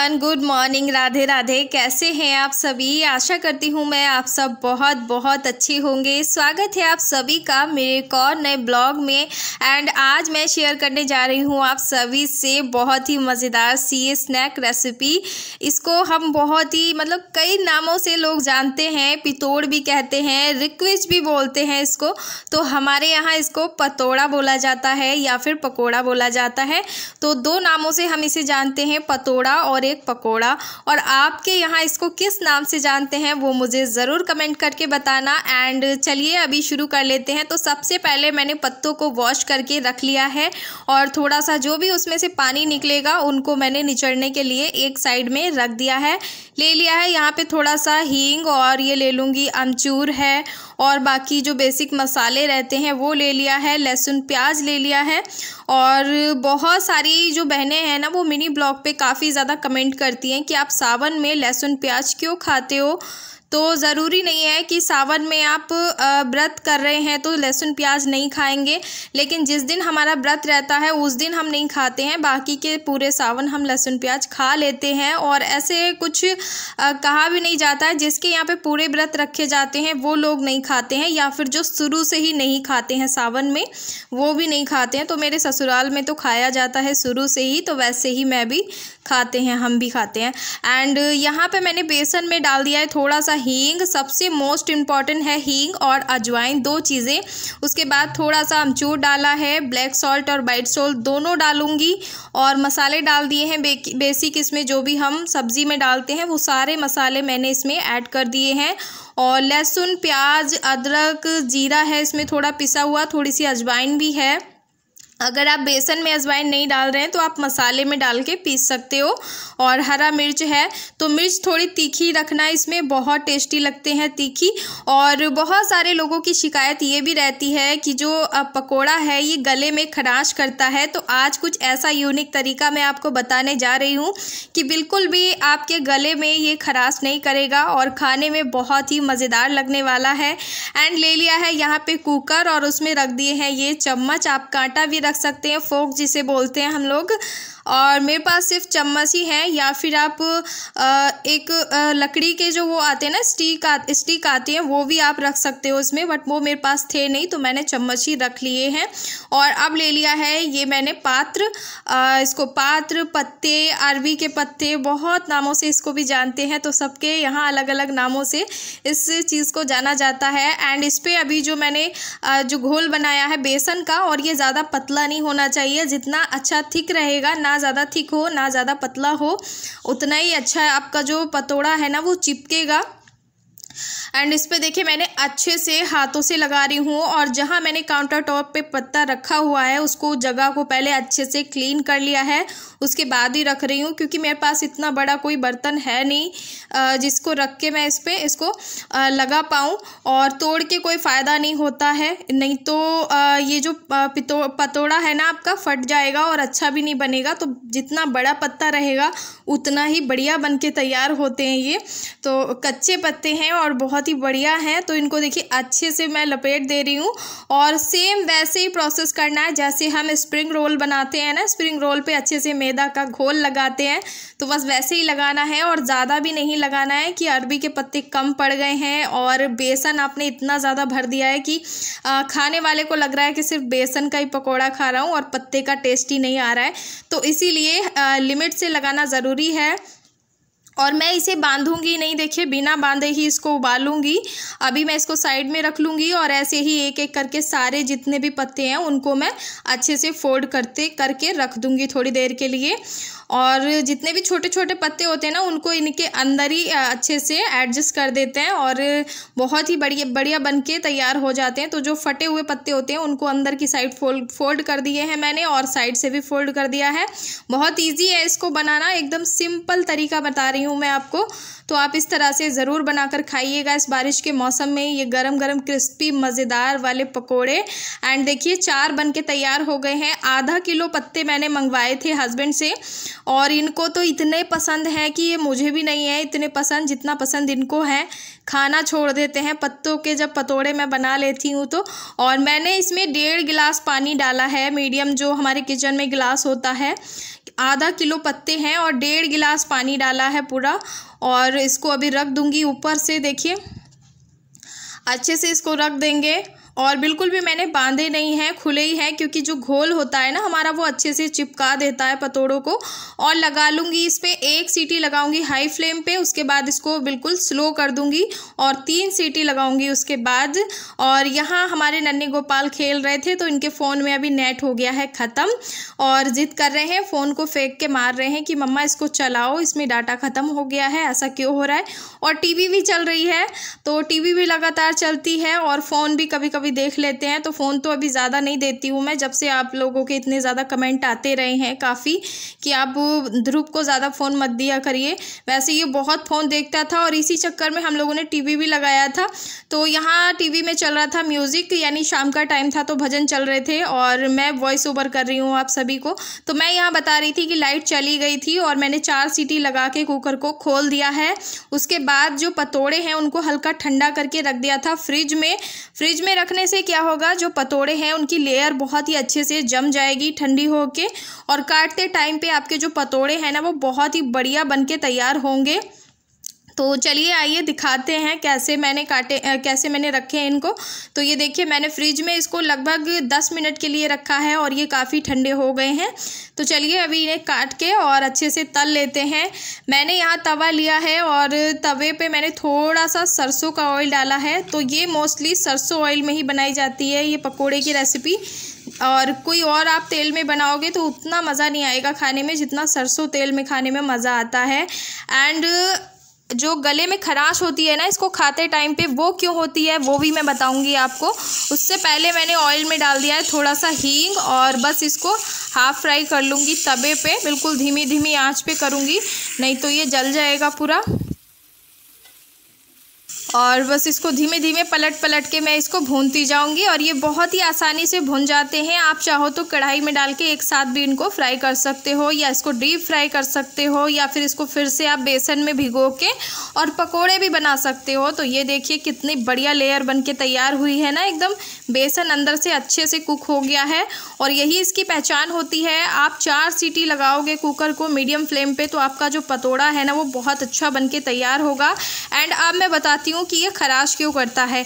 everyone good morning Radhe Radhe कैसे हैं आप सभी आशा करती हूँ मैं आप सब बहुत बहुत अच्छे होंगे स्वागत है आप सभी का मेरे एक और नए ब्लॉग में एंड आज मैं शेयर करने जा रही हूँ आप सभी से बहुत ही मज़ेदार सी स्नैक रेसिपी इसको हम बहुत ही मतलब कई नामों से लोग जानते हैं पितोड़ भी कहते हैं रिक्वेज भी बोलते हैं इसको तो हमारे यहाँ इसको पतोड़ा बोला जाता है या फिर पकौड़ा बोला जाता है तो दो नामों से हम इसे जानते हैं पतोड़ा और एक पकोड़ा और आपके यहाँ इसको किस नाम से जानते हैं वो मुझे ज़रूर कमेंट करके बताना एंड चलिए अभी शुरू कर लेते हैं तो सबसे पहले मैंने पत्तों को वॉश करके रख लिया है और थोड़ा सा जो भी उसमें से पानी निकलेगा उनको मैंने निचड़ने के लिए एक साइड में रख दिया है ले लिया है यहाँ पे थोड़ा सा हींग और ये ले लूँगी अमचूर है और बाकी जो बेसिक मसाले रहते हैं वो ले लिया है लहसुन प्याज ले लिया है और बहुत सारी जो बहनें हैं ना वो मिनी ब्लॉग पे काफ़ी ज़्यादा कमेंट कमेंट करती हैं कि आप सावन में लहसुन प्याज क्यों खाते हो तो ज़रूरी नहीं है कि सावन में आप व्रत कर रहे हैं तो लहसुन प्याज नहीं खाएंगे लेकिन जिस दिन हमारा व्रत रहता है उस दिन हम नहीं खाते हैं बाकी के पूरे सावन हम लहसुन प्याज खा लेते हैं और ऐसे कुछ कहा भी नहीं जाता है जिसके यहाँ पे पूरे व्रत रखे जाते हैं वो लोग नहीं खाते हैं या फिर जो शुरू से ही नहीं खाते हैं सावन में वो भी नहीं खाते हैं तो मेरे ससुराल में तो खाया जाता है शुरू से ही तो वैसे ही मैं भी खाते हैं हम भी खाते हैं एंड यहाँ पर मैंने बेसन में डाल दिया है थोड़ा सा हींग सबसे मोस्ट इम्पॉर्टेंट है हींग और अजवाइन दो चीज़ें उसके बाद थोड़ा सा अमचूर डाला है ब्लैक सॉल्ट और वाइट सॉल्ट दोनों डालूंगी और मसाले डाल दिए हैं बेसिक इसमें जो भी हम सब्ज़ी में डालते हैं वो सारे मसाले मैंने इसमें ऐड कर दिए हैं और लहसुन प्याज अदरक जीरा है इसमें थोड़ा पिसा हुआ थोड़ी सी अजवाइन भी है अगर आप बेसन में अजवाइन नहीं डाल रहे हैं तो आप मसाले में डाल के पीस सकते हो और हरा मिर्च है तो मिर्च थोड़ी तीखी रखना इसमें बहुत टेस्टी लगते हैं तीखी और बहुत सारे लोगों की शिकायत ये भी रहती है कि जो पकोड़ा है ये गले में खराश करता है तो आज कुछ ऐसा यूनिक तरीका मैं आपको बताने जा रही हूँ कि बिल्कुल भी आपके गले में ये खराश नहीं करेगा और खाने में बहुत ही मज़ेदार लगने वाला है एंड ले लिया है यहाँ पर कुकर और उसमें रख दिए हैं ये चम्मच आप कांटा भी रख रख सकते हैं फोक जिसे बोलते हैं हम लोग और मेरे पास सिर्फ चम्मच ही है या फिर आप एक लकड़ी के जो वो आते हैं ना स्टीक आ, स्टीक आती है वो भी आप रख सकते हो उसमें बट वो मेरे पास थे नहीं तो मैंने चम्मच ही रख लिए हैं और अब ले लिया है ये मैंने पात्र इसको पात्र पत्ते अरबी के पत्ते बहुत नामों से इसको भी जानते हैं तो सबके यहाँ अलग अलग नामों से इस चीज़ को जाना जाता है एंड इस पर अभी जो मैंने जो घोल बनाया है बेसन का और ये ज़्यादा पतला नहीं होना चाहिए जितना अच्छा थिक रहेगा ना ज़्यादा थिक हो ना ज़्यादा पतला हो उतना ही अच्छा है आपका जो पतोड़ा है ना वो चिपकेगा एंड इस पर देखिए मैंने अच्छे से हाथों से लगा रही हूँ और जहाँ मैंने काउंटर टॉप पे पत्ता रखा हुआ है उसको जगह को पहले अच्छे से क्लीन कर लिया है उसके बाद ही रख रही हूँ क्योंकि मेरे पास इतना बड़ा कोई बर्तन है नहीं जिसको रख के मैं इस पर इसको लगा पाऊँ और तोड़ के कोई फ़ायदा नहीं होता है नहीं तो ये जो पितो पतोड़ा है ना आपका फट जाएगा और अच्छा भी नहीं बनेगा तो जितना बड़ा पत्ता रहेगा उतना ही बढ़िया बन के तैयार होते हैं ये तो कच्चे पत्ते हैं और बहुत ही बढ़िया हैं तो इनको देखिए अच्छे से मैं लपेट दे रही हूँ और सेम वैसे ही प्रोसेस करना है जैसे हम स्प्रिंग रोल बनाते हैं ना स्प्रिंग रोल पे अच्छे से मेल मैदा का घोल लगाते हैं तो बस वैसे ही लगाना है और ज़्यादा भी नहीं लगाना है कि अरबी के पत्ते कम पड़ गए हैं और बेसन आपने इतना ज़्यादा भर दिया है कि खाने वाले को लग रहा है कि सिर्फ बेसन का ही पकौड़ा खा रहा हूँ और पत्ते का टेस्ट ही नहीं आ रहा है तो इसीलिए लिमिट से लगाना ज़रूरी है और मैं इसे बांधूंगी नहीं देखिए बिना बांधे ही इसको उबालूंगी अभी मैं इसको साइड में रख लूँगी और ऐसे ही एक एक करके सारे जितने भी पत्ते हैं उनको मैं अच्छे से फोल्ड करते करके रख दूंगी थोड़ी देर के लिए और जितने भी छोटे छोटे पत्ते होते हैं ना उनको इनके अंदर ही अच्छे से एडजस्ट कर देते हैं और बहुत ही बढ़िया बढ़िया बन के तैयार हो जाते हैं तो जो फटे हुए पत्ते होते हैं उनको अंदर की साइड फोल्ड फोल्ड कर दिए हैं मैंने और साइड से भी फोल्ड कर दिया है बहुत ईजी है इसको बनाना एकदम सिंपल तरीका बता रही हूँ मैं आपको तो आप इस तरह से ज़रूर बनाकर खाइएगा इस बारिश के मौसम में ये गरम गरम क्रिस्पी मज़ेदार वाले पकोड़े एंड देखिए चार बन के तैयार हो गए हैं आधा किलो पत्ते मैंने मंगवाए थे हस्बैंड से और इनको तो इतने पसंद हैं कि ये मुझे भी नहीं है इतने पसंद जितना पसंद इनको है खाना छोड़ देते हैं पत्तों के जब पतोड़े मैं बना लेती हूँ तो और मैंने इसमें डेढ़ गिलास पानी डाला है मीडियम जो हमारे किचन में गिलास होता है आधा किलो पत्ते हैं और डेढ़ गिलास पानी डाला है पूरा और इसको अभी रख दूँगी ऊपर से देखिए अच्छे से इसको रख देंगे और बिल्कुल भी मैंने बांधे नहीं हैं खुले ही हैं क्योंकि जो घोल होता है ना हमारा वो अच्छे से चिपका देता है पतोड़ों को और लगा लूँगी इस पर एक सीटी लगाऊँगी हाई फ्लेम पे उसके बाद इसको बिल्कुल स्लो कर दूँगी और तीन सीटी लगाऊँगी उसके बाद और यहाँ हमारे नन्हे गोपाल खेल रहे थे तो इनके फ़ोन में अभी नेट हो गया है ख़त्म और जिद कर रहे हैं फ़ोन को फेंक के मार रहे हैं कि मम्मा इसको चलाओ इसमें डाटा ख़त्म हो गया है ऐसा क्यों हो रहा है और टी भी चल रही है तो टी भी लगातार चलती है और फ़ोन भी कभी कभी भी देख लेते हैं तो फ़ोन तो अभी ज़्यादा नहीं देती हूँ मैं जब से आप लोगों के इतने ज़्यादा कमेंट आते रहे हैं काफ़ी कि आप ध्रुव को ज़्यादा फ़ोन मत दिया करिए वैसे ये बहुत फ़ोन देखता था और इसी चक्कर में हम लोगों ने टी भी लगाया था तो यहाँ टी में चल रहा था म्यूज़िक यानी शाम का टाइम था तो भजन चल रहे थे और मैं वॉइस ओवर कर रही हूँ आप सभी को तो मैं यहाँ बता रही थी कि लाइट चली गई थी और मैंने चार सीटी लगा के कुकर को खोल दिया है उसके बाद जो पतोड़े हैं उनको हल्का ठंडा करके रख दिया था फ्रिज में फ्रिज में रख रखने से क्या होगा जो पतोड़े हैं उनकी लेयर बहुत ही अच्छे से जम जाएगी ठंडी होके और काटते टाइम पे आपके जो पतोड़े हैं ना वो बहुत ही बढ़िया बन के तैयार होंगे तो चलिए आइए दिखाते हैं कैसे मैंने काटे कैसे मैंने रखे हैं इनको तो ये देखिए मैंने फ्रिज में इसको लगभग दस मिनट के लिए रखा है और ये काफ़ी ठंडे हो गए हैं तो चलिए अभी इन्हें काट के और अच्छे से तल लेते हैं मैंने यहाँ तवा लिया है और तवे पे मैंने थोड़ा सा सरसों का ऑयल डाला है तो ये मोस्टली सरसों ऑयल में ही बनाई जाती है ये पकौड़े की रेसिपी और कोई और आप तेल में बनाओगे तो उतना मज़ा नहीं आएगा खाने में जितना सरसों तेल में खाने में मज़ा आता है एंड जो गले में खराश होती है ना इसको खाते टाइम पे वो क्यों होती है वो भी मैं बताऊंगी आपको उससे पहले मैंने ऑयल में डाल दिया है थोड़ा सा हींग और बस इसको हाफ़ फ्राई कर लूँगी तवे पे बिल्कुल धीमी धीमी आंच पे करूँगी नहीं तो ये जल जाएगा पूरा और बस इसको धीमे धीमे पलट पलट के मैं इसको भूनती जाऊंगी और ये बहुत ही आसानी से भुन जाते हैं आप चाहो तो कढ़ाई में डाल के एक साथ भी इनको फ्राई कर सकते हो या इसको डीप फ्राई कर सकते हो या फिर इसको फिर से आप बेसन में भिगो के और पकोड़े भी बना सकते हो तो ये देखिए कितनी बढ़िया लेयर बन के तैयार हुई है ना एकदम बेसन अंदर से अच्छे से कुक हो गया है और यही इसकी पहचान होती है आप चार सीटी लगाओगे कुकर को मीडियम फ्लेम पर तो आपका जो पतोड़ा है ना वो बहुत अच्छा बन के तैयार होगा एंड अब मैं बताती हूँ क्यों कि ये खराश क्यों करता है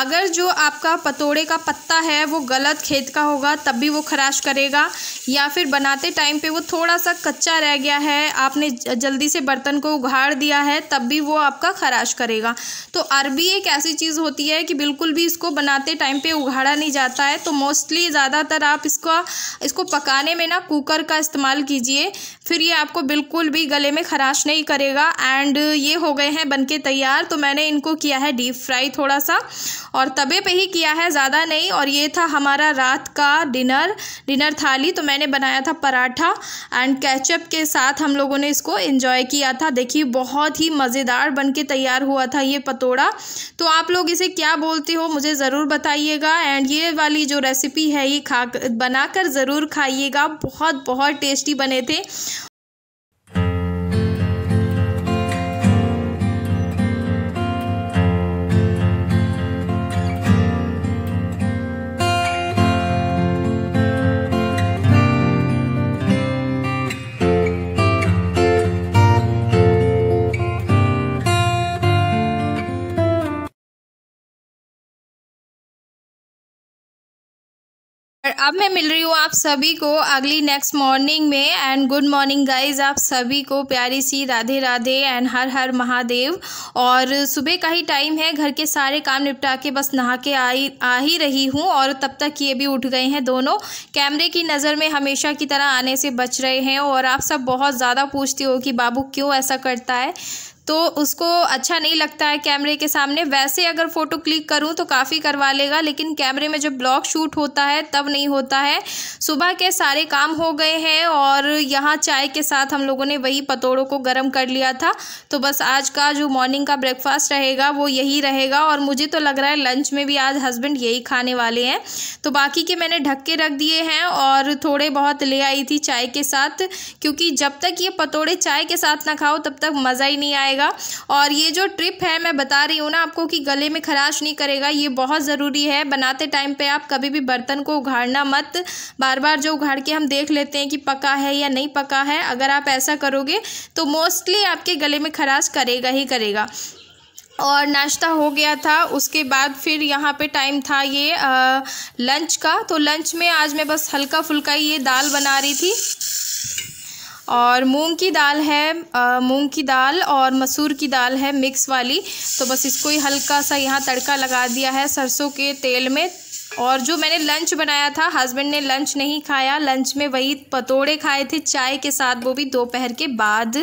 अगर जो आपका पतोड़े का पत्ता है वो गलत खेत का होगा तब भी वो खराश करेगा या फिर बनाते टाइम पे वो थोड़ा सा कच्चा रह गया है आपने जल्दी से बर्तन को उघाड़ दिया है तब भी वो आपका खराश करेगा तो अरबी एक ऐसी चीज़ होती है कि बिल्कुल भी इसको बनाते टाइम पर उघाड़ा नहीं जाता है तो मोस्टली ज़्यादातर आप इसका इसको पकाने में ना कुकर का इस्तेमाल कीजिए फिर ये आपको बिल्कुल भी गले में खराश नहीं करेगा एंड ये हो गए हैं बनके तैयार तो मैंने इनको किया है डीप फ्राई थोड़ा सा और तवे पे ही किया है ज़्यादा नहीं और ये था हमारा रात का डिनर डिनर थाली तो मैंने बनाया था पराठा एंड कैचअप के साथ हम लोगों ने इसको इन्जॉय किया था देखिए बहुत ही मज़ेदार बन के तैयार हुआ था ये पतोड़ा तो आप लोग इसे क्या बोलते हो मुझे ज़रूर बताइएगा एंड ये वाली जो रेसिपी है ये खा बनाकर ज़रूर खाइएगा बहुत बहुत टेस्टी बने थे और अब मैं मिल रही हूँ आप सभी को अगली नेक्स्ट मॉर्निंग में एंड गुड मॉर्निंग गाइज आप सभी को प्यारी सी राधे राधे एंड हर हर महादेव और सुबह का ही टाइम है घर के सारे काम निपटा के बस नहा के आई आ ही रही हूँ और तब तक ये भी उठ गए हैं दोनों कैमरे की नज़र में हमेशा की तरह आने से बच रहे हैं और आप सब बहुत ज़्यादा पूछते हो कि बाबू क्यों ऐसा करता है तो उसको अच्छा नहीं लगता है कैमरे के सामने वैसे अगर फ़ोटो क्लिक करूँ तो काफ़ी करवा लेगा लेकिन कैमरे में जब ब्लॉक शूट होता है तब नहीं होता है सुबह के सारे काम हो गए हैं और यहाँ चाय के साथ हम लोगों ने वही पतोड़ों को गर्म कर लिया था तो बस आज का जो मॉर्निंग का ब्रेकफास्ट रहेगा वो यही रहेगा और मुझे तो लग रहा है लंच में भी आज हस्बैंड यही खाने वाले हैं तो बाकी के मैंने ढक के रख दिए हैं और थोड़े बहुत ले आई थी चाय के साथ क्योंकि जब तक ये पतोड़े चाय के साथ ना खाओ तब तक मज़ा ही नहीं आएगा जाएगा और ये जो ट्रिप है मैं बता रही हूँ ना आपको कि गले में खराश नहीं करेगा ये बहुत ज़रूरी है बनाते टाइम पे आप कभी भी बर्तन को उघाड़ना मत बार बार जो उघाड़ के हम देख लेते हैं कि पका है या नहीं पका है अगर आप ऐसा करोगे तो मोस्टली आपके गले में खराश करेगा ही करेगा और नाश्ता हो गया था उसके बाद फिर यहाँ पे टाइम था ये आ, लंच का तो लंच में आज मैं बस हल्का फुल्का ये दाल बना रही थी और मूंग की दाल है मूंग की दाल और मसूर की दाल है मिक्स वाली तो बस इसको ही हल्का सा यहाँ तड़का लगा दिया है सरसों के तेल में और जो मैंने लंच बनाया था हस्बैंड ने लंच नहीं खाया लंच में वही पतोड़े खाए थे चाय के साथ वो भी दोपहर के बाद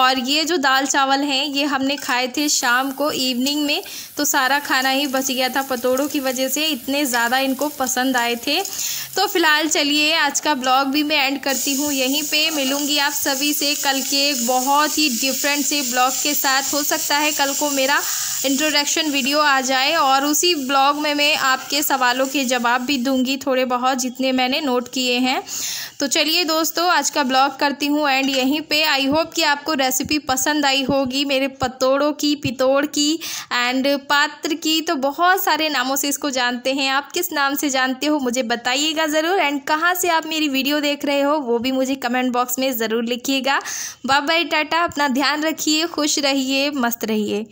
और ये जो दाल चावल हैं ये हमने खाए थे शाम को इवनिंग में तो सारा खाना ही बच गया था पतोड़ों की वजह से इतने ज़्यादा इनको पसंद आए थे तो फ़िलहाल चलिए आज का ब्लॉग भी मैं एंड करती हूँ यहीं पर मिलूँगी आप सभी से कल के बहुत ही डिफरेंट से ब्लॉग के साथ हो सकता है कल को मेरा इंट्रोडक्शन वीडियो आ जाए और उसी ब्लॉग में मैं आपके सवाल सवालों के जवाब भी दूंगी थोड़े बहुत जितने मैंने नोट किए हैं तो चलिए दोस्तों आज का ब्लॉग करती हूँ एंड यहीं पे आई होप कि आपको रेसिपी पसंद आई होगी मेरे पतोड़ों की पितोड़ की एंड पात्र की तो बहुत सारे नामों से इसको जानते हैं आप किस नाम से जानते हो मुझे बताइएगा ज़रूर एंड कहाँ से आप मेरी वीडियो देख रहे हो वो भी मुझे कमेंट बॉक्स में ज़रूर लिखिएगा बाय बाय टाटा अपना ध्यान रखिए खुश रहिए मस्त रहिए